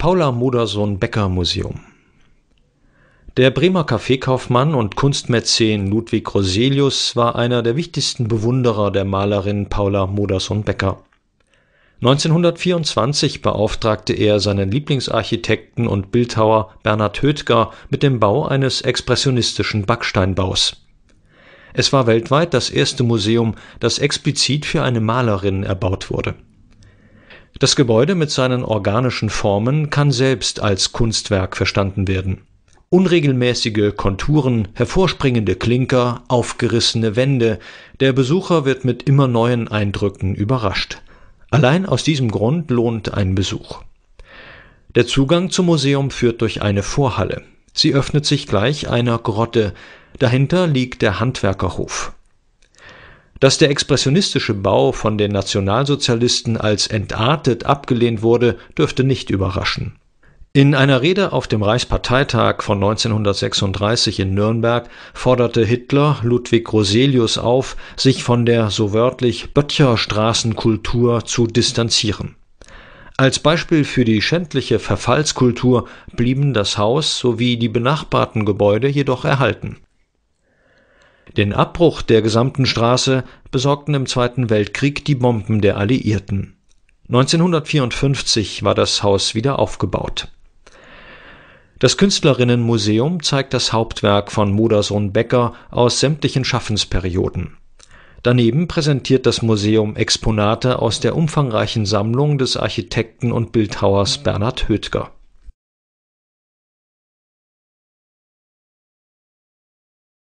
Paula Modersohn-Becker-Museum. Der Bremer Kaffeekaufmann und Kunstmäzen Ludwig Roselius war einer der wichtigsten Bewunderer der Malerin Paula Modersohn-Becker. 1924 beauftragte er seinen Lieblingsarchitekten und Bildhauer Bernhard Hödger mit dem Bau eines expressionistischen Backsteinbaus. Es war weltweit das erste Museum, das explizit für eine Malerin erbaut wurde das Gebäude mit seinen organischen Formen kann selbst als Kunstwerk verstanden werden. Unregelmäßige Konturen, hervorspringende Klinker, aufgerissene Wände, der Besucher wird mit immer neuen Eindrücken überrascht. Allein aus diesem Grund lohnt ein Besuch. Der Zugang zum Museum führt durch eine Vorhalle. Sie öffnet sich gleich einer Grotte. Dahinter liegt der Handwerkerhof. Dass der expressionistische Bau von den Nationalsozialisten als entartet abgelehnt wurde, dürfte nicht überraschen. In einer Rede auf dem Reichsparteitag von 1936 in Nürnberg forderte Hitler Ludwig Roselius auf, sich von der so wörtlich Böttcherstraßenkultur zu distanzieren. Als Beispiel für die schändliche Verfallskultur blieben das Haus sowie die benachbarten Gebäude jedoch erhalten den Abbruch der gesamten Straße besorgten im Zweiten Weltkrieg die Bomben der Alliierten. 1954 war das Haus wieder aufgebaut. Das Künstlerinnenmuseum zeigt das Hauptwerk von Modersohn Becker aus sämtlichen Schaffensperioden. Daneben präsentiert das Museum Exponate aus der umfangreichen Sammlung des Architekten und Bildhauers Bernhard Hötger